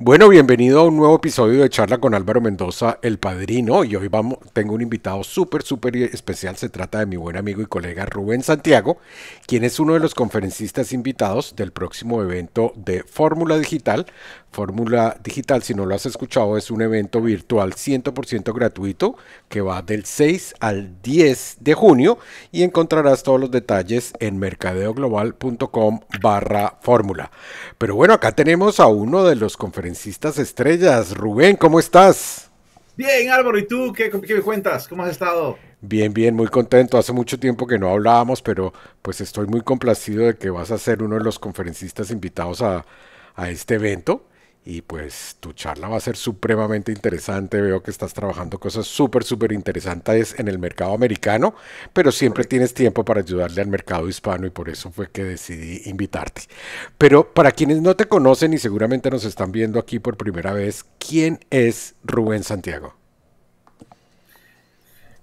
Bueno, bienvenido a un nuevo episodio de Charla con Álvaro Mendoza, el padrino. Y hoy vamos, tengo un invitado súper, súper especial. Se trata de mi buen amigo y colega Rubén Santiago, quien es uno de los conferencistas invitados del próximo evento de Fórmula Digital. Fórmula Digital, si no lo has escuchado, es un evento virtual 100% gratuito que va del 6 al 10 de junio y encontrarás todos los detalles en mercadeoglobal.com barra fórmula. Pero bueno, acá tenemos a uno de los conferencistas Conferencistas Estrellas. Rubén, ¿cómo estás? Bien, Álvaro, ¿y tú qué, qué me cuentas? ¿Cómo has estado? Bien, bien, muy contento. Hace mucho tiempo que no hablábamos, pero pues estoy muy complacido de que vas a ser uno de los conferencistas invitados a, a este evento. Y pues tu charla va a ser supremamente interesante. Veo que estás trabajando cosas súper, súper interesantes en el mercado americano, pero siempre tienes tiempo para ayudarle al mercado hispano y por eso fue que decidí invitarte. Pero para quienes no te conocen y seguramente nos están viendo aquí por primera vez, ¿quién es Rubén Santiago?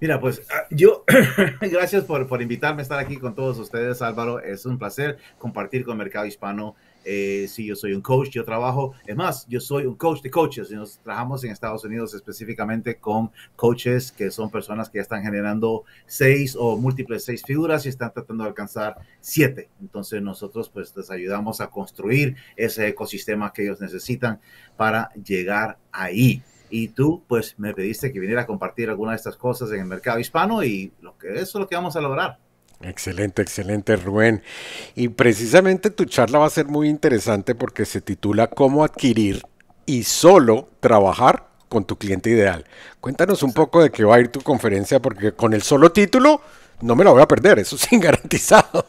Mira, pues ah, yo, gracias por, por, invitarme a estar aquí con todos ustedes, Álvaro. Es un placer compartir con Mercado Hispano eh, si yo soy un coach, yo trabajo, es más, yo soy un coach de coaches. Nos trabajamos en Estados Unidos específicamente con coaches que son personas que están generando seis o múltiples seis figuras y están tratando de alcanzar siete. Entonces nosotros pues les ayudamos a construir ese ecosistema que ellos necesitan para llegar ahí. Y tú, pues, me pediste que viniera a compartir alguna de estas cosas en el mercado hispano y lo que, eso es lo que vamos a lograr. Excelente, excelente, Rubén. Y precisamente tu charla va a ser muy interesante porque se titula Cómo adquirir y solo trabajar con tu cliente ideal. Cuéntanos un poco de qué va a ir tu conferencia porque con el solo título no me lo voy a perder, eso sin garantizado.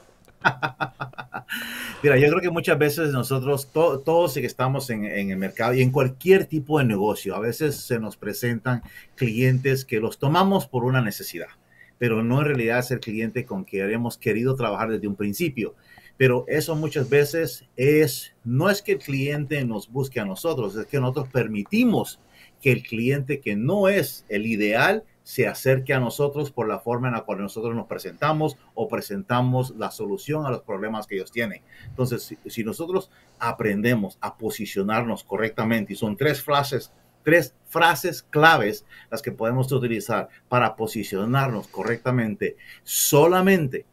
Mira, yo creo que muchas veces nosotros, todos que estamos en, el mercado y en cualquier tipo de negocio, a veces se nos presentan clientes que los tomamos por una necesidad pero no en realidad es el cliente con que habíamos querido trabajar desde un principio. Pero eso muchas veces es, no es que el cliente nos busque a nosotros, es que nosotros permitimos que el cliente que no es el ideal se acerque a nosotros por la forma en la cual nosotros nos presentamos o presentamos la solución a los problemas que ellos tienen. Entonces, si, si nosotros aprendemos a posicionarnos correctamente, y son tres frases tres frases claves las que podemos utilizar para posicionarnos correctamente. Solamente,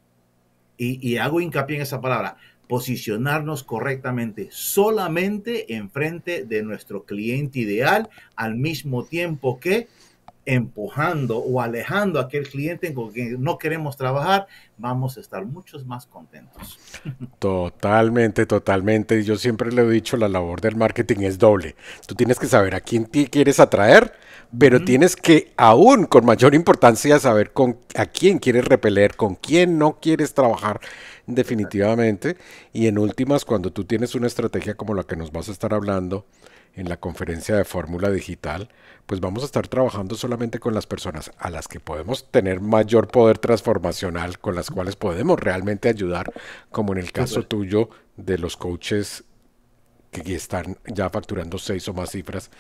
y, hago hincapié en esa palabra, posicionarnos correctamente, solamente enfrente de nuestro cliente ideal, al mismo tiempo que empujando o alejando a aquel cliente con quien no queremos trabajar, vamos a estar muchos más contentos. Totalmente, totalmente. Yo siempre le he dicho, la labor del marketing es doble. Tú tienes que saber a quién quieres atraer, pero tienes que aún con mayor importancia saber con, a quién quieres repeler, con quién no quieres trabajar definitivamente. Y en últimas, cuando tú tienes una estrategia como la que nos vas a estar hablando en la conferencia de fórmula digital, pues vamos a estar trabajando solamente con las personas a las que podemos tener mayor poder transformacional, con las cuales podemos realmente ayudar, como en el caso tuyo de los coaches que están ya facturando seis o más cifras.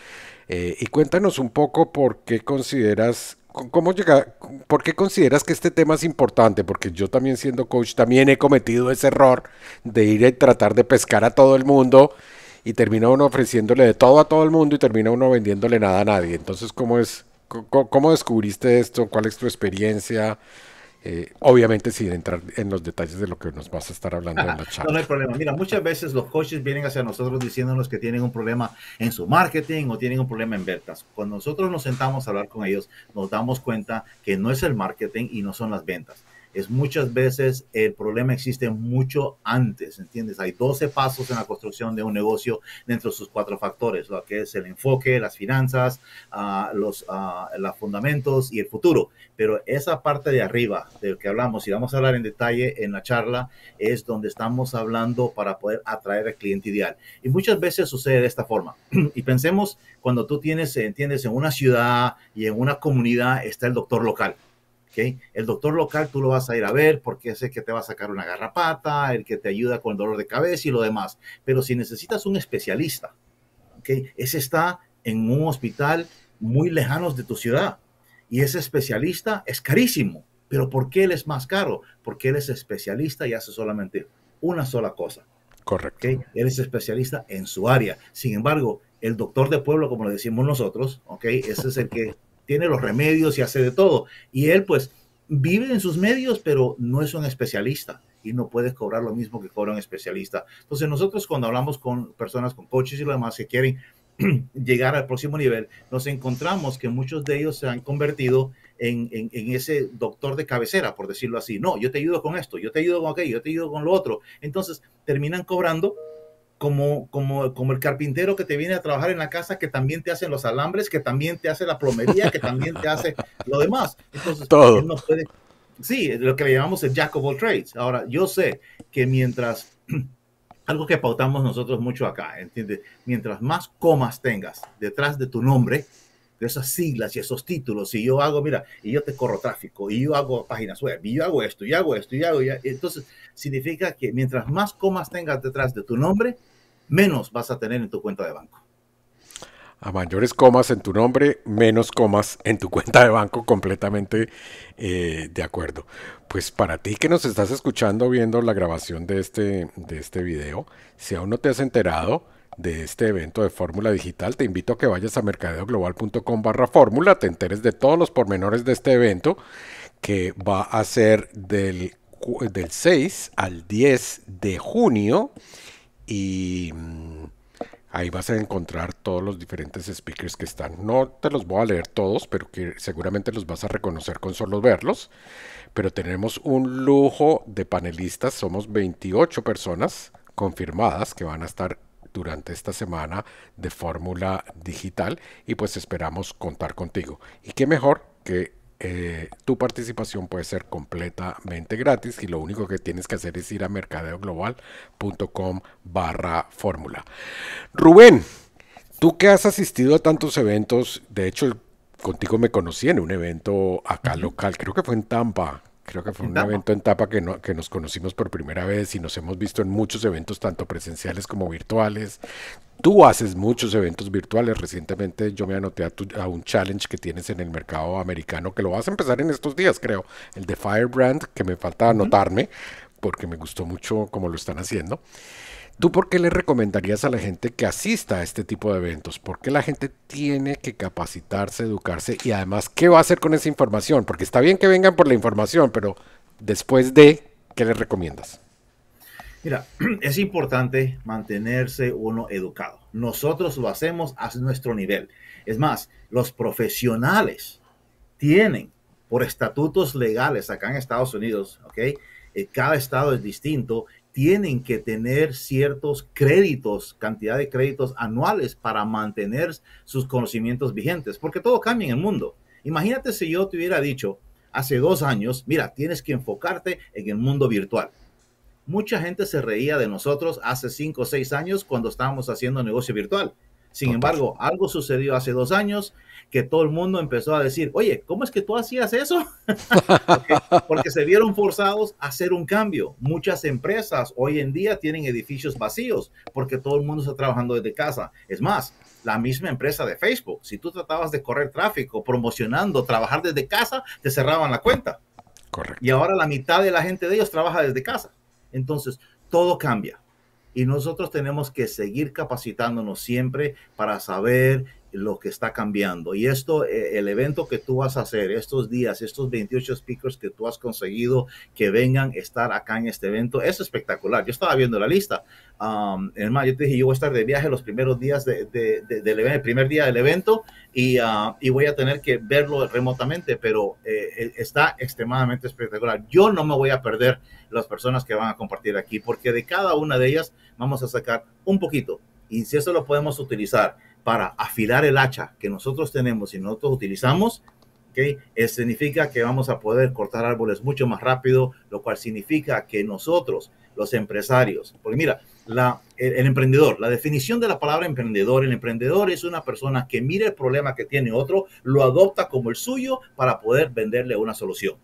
Eh, y cuéntanos un poco por qué consideras, cómo llega, por qué consideras que este tema es importante, porque yo también siendo coach también he cometido ese error de ir a tratar de pescar a todo el mundo y termina uno ofreciéndole de todo a todo el mundo y termina uno vendiéndole nada a nadie. Entonces, ¿cómo es? ¿Cómo, descubriste esto? ¿Cuál es tu experiencia? Eh, obviamente sin entrar en los detalles de lo que nos vas a estar hablando en la charla. No, no hay problema. Mira, muchas veces los coaches vienen hacia nosotros diciéndonos que tienen un problema en su marketing o tienen un problema en ventas. Cuando nosotros nos sentamos a hablar con ellos, nos damos cuenta que no es el marketing y no son las ventas es muchas veces el problema existe mucho antes, ¿entiendes? Hay 12 pasos en la construcción de un negocio dentro de sus cuatro factores, lo que es el enfoque, las finanzas, ah, los, ah, los fundamentos y el futuro. Pero esa parte de arriba del que hablamos, y vamos a hablar en detalle en la charla, es donde estamos hablando para poder atraer al cliente ideal. Y muchas veces sucede de esta forma. y pensemos cuando tú tienes, entiendes, en una ciudad y en una comunidad está el doctor local el doctor local tú lo vas a ir a ver porque es el que te va a sacar una garrapata, el que te ayuda con el dolor de cabeza y lo demás. Pero si necesitas un especialista, ¿okay? Ese está en un hospital muy lejanos de tu ciudad y ese especialista es carísimo. Pero ¿por qué él es más caro? Porque él es especialista y hace solamente una sola cosa. Correcto. Él es especialista en su área. Sin embargo, el doctor de pueblo, como lo decimos nosotros, okay Ese es el que tiene los remedios y hace de todo. Y él pues vive en sus medios, pero no es un especialista y no puede cobrar lo mismo que cobra un especialista. Entonces nosotros cuando hablamos con personas, con coaches y lo demás que quieren llegar al próximo nivel, nos encontramos que muchos de ellos se han convertido en, en, ese doctor de cabecera, por decirlo así. No, yo te ayudo con esto, yo te ayudo con aquello, yo te ayudo con lo otro. Entonces terminan cobrando como, como, como el carpintero que te viene a trabajar en la casa, que también te hace los alambres, que también te hace la plomería, que también te hace lo demás. Entonces, Todo. puede, sí, lo que le llamamos el jack of all trades. Ahora, yo sé que mientras, algo que pautamos nosotros mucho acá, ¿entiendes? Mientras más comas tengas detrás de tu nombre, de esas siglas y esos títulos, y yo hago, mira, y yo te corro tráfico, y yo hago páginas web, y yo hago esto, y hago esto, y hago, ya entonces significa que mientras más comas tengas detrás de tu nombre, menos vas a tener en tu cuenta de banco. A mayores comas en tu nombre, menos comas en tu cuenta de banco, completamente eh, de acuerdo. Pues para ti que nos estás escuchando, viendo la grabación de este, de este video, si aún no te has enterado, de este evento de Fórmula Digital, te invito a que vayas a mercadeoglobal.com barra fórmula, te enteres de todos los pormenores de este evento que va a ser del, del 6 al 10 de junio y mm, ahí vas a encontrar todos los diferentes speakers que están. No te los voy a leer todos, pero que seguramente los vas a reconocer con solo verlos. Pero tenemos un lujo de panelistas, somos 28 personas confirmadas que van a estar durante esta semana de Fórmula Digital y pues esperamos contar contigo. Y qué mejor que eh, tu participación puede ser completamente gratis y lo único que tienes que hacer es ir a mercadeoglobal.com barra fórmula. Rubén, tú que has asistido a tantos eventos, de hecho contigo me conocí en un evento acá local, creo que fue en Tampa, Creo que fue un evento en Tapa que, no, que nos conocimos por primera vez y nos hemos visto en muchos eventos, tanto presenciales como virtuales. Tú haces muchos eventos virtuales. Recientemente yo me anoté a, a, un challenge que tienes en el mercado americano que lo vas a empezar en estos días, creo. El de Firebrand, que me falta anotarme porque me gustó mucho cómo lo están haciendo. ¿Tú por qué le recomendarías a la gente que asista a este tipo de eventos? ¿Por qué la gente tiene que capacitarse, educarse y además qué va a hacer con esa información? Porque está bien que vengan por la información, pero después de, ¿qué les recomiendas? Mira, es importante mantenerse uno educado. Nosotros lo hacemos a nuestro nivel. Es más, los profesionales tienen por estatutos legales acá en Estados Unidos, ¿ok? Eh, cada estado es distinto, tienen que tener ciertos créditos, cantidad de créditos anuales para mantener sus conocimientos vigentes, porque todo cambia en el mundo. Imagínate si yo te hubiera dicho hace dos años, mira, tienes que enfocarte en el mundo virtual. Mucha gente se reía de nosotros hace cinco o seis años cuando estábamos haciendo negocio virtual sin embargo, algo sucedió hace dos años que todo el mundo empezó a decir, oye, ¿cómo es que tú hacías eso? porque, porque, se vieron forzados a hacer un cambio. Muchas empresas hoy en día tienen edificios vacíos porque todo el mundo está trabajando desde casa. Es más, la misma empresa de Facebook, si tú tratabas de correr tráfico, promocionando, trabajar desde casa, te cerraban la cuenta. Correcto. Y ahora la mitad de la gente de ellos trabaja desde casa. Entonces, todo cambia y nosotros tenemos que seguir capacitándonos siempre para saber lo que está cambiando. Y esto, eh, el evento que tú vas a hacer estos días, estos 28 speakers que tú has conseguido que vengan a estar acá en este evento, es espectacular. Yo estaba viendo la lista. Um, hermano, yo te dije, yo voy a estar de viaje los primeros días del primer día del evento ah, y, voy a tener que verlo remotamente, pero eh, eh, está extremadamente espectacular. Yo no me voy a perder las personas que van a compartir aquí, porque de cada una de ellas vamos a sacar un poquito. Y si eso lo podemos utilizar para afilar el hacha que nosotros tenemos y nosotros utilizamos, que significa que vamos a poder cortar árboles mucho más rápido, lo cual significa que nosotros, los empresarios, porque mira, el, emprendedor, la definición de la palabra emprendedor, el emprendedor es una persona que mira el problema que tiene otro, lo adopta como el suyo para poder venderle una solución.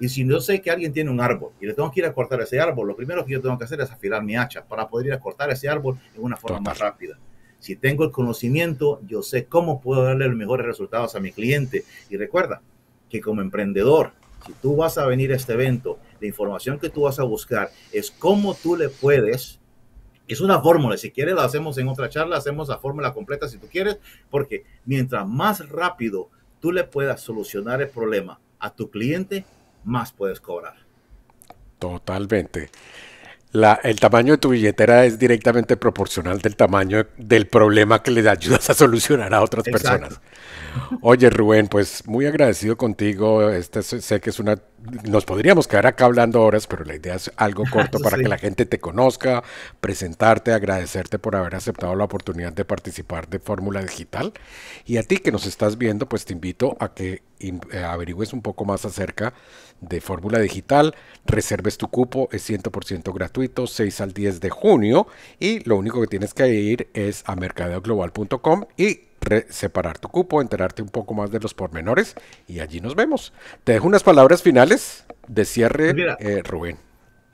Y si yo sé que alguien tiene un árbol y le tengo que ir a cortar ese árbol, lo primero que yo tengo que hacer es afilar mi hacha para poder ir a cortar ese árbol de una forma más rápida. Si tengo el conocimiento, yo sé cómo puedo darle los mejores resultados a mi cliente. Y recuerda que como emprendedor, si tú vas a venir a este evento, la información que tú vas a buscar es cómo tú le puedes es una fórmula. Si quieres, la hacemos en otra charla, hacemos la fórmula completa si tú quieres, porque mientras más rápido tú le puedas solucionar el problema a tu cliente, más puedes cobrar. Totalmente el tamaño de tu billetera es directamente proporcional del tamaño del problema que le ayudas a solucionar a otras personas. Oye, Rubén, pues muy agradecido contigo. Este, sé que es una nos podríamos quedar acá hablando horas, pero la idea es algo ah, corto para que la gente te conozca, presentarte, agradecerte por haber aceptado la oportunidad de participar de Fórmula Digital. Y a ti que nos estás viendo, pues te invito a que eh, averigües un poco más acerca de Fórmula Digital, reserves tu cupo, es 100% gratuito, 6 al 10 de junio y lo único que tienes que ir es a mercadeoglobal.com y separar tu cupo, enterarte un poco más de los pormenores y allí nos vemos. Te dejo unas palabras finales de cierre, pues eh, Rubén.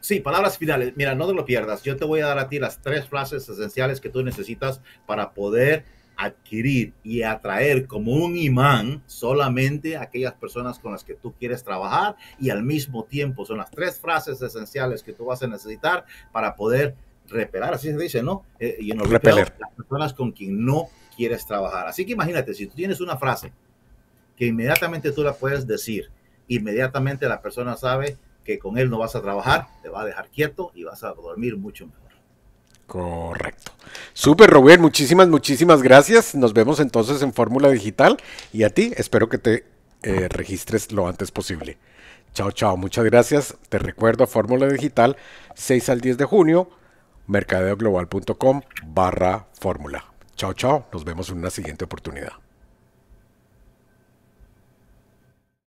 Sí, palabras finales. Mira, no te lo pierdas. Yo te voy a dar a ti las tres frases esenciales que tú necesitas para poder adquirir y atraer como un imán solamente aquellas personas con las que tú quieres trabajar y al mismo tiempo son las tres frases esenciales que tú vas a necesitar para poder repeler así se dice, ¿no? Eh, y en repeler. las personas con quien no quieres trabajar. Así que imagínate, si tú tienes una frase que inmediatamente tú la puedes decir, inmediatamente la persona sabe que con él no vas a trabajar, te va a dejar quieto y vas a dormir mucho mejor. Correcto. Super Robert, muchísimas, muchísimas gracias. Nos vemos entonces en Fórmula Digital y a ti espero que te eh, registres lo antes posible. Chao, chao, muchas gracias. Te recuerdo Fórmula Digital 6 al 10 de junio, mercadeoglobal.com barra fórmula. Chao, chao. Nos vemos en una siguiente oportunidad.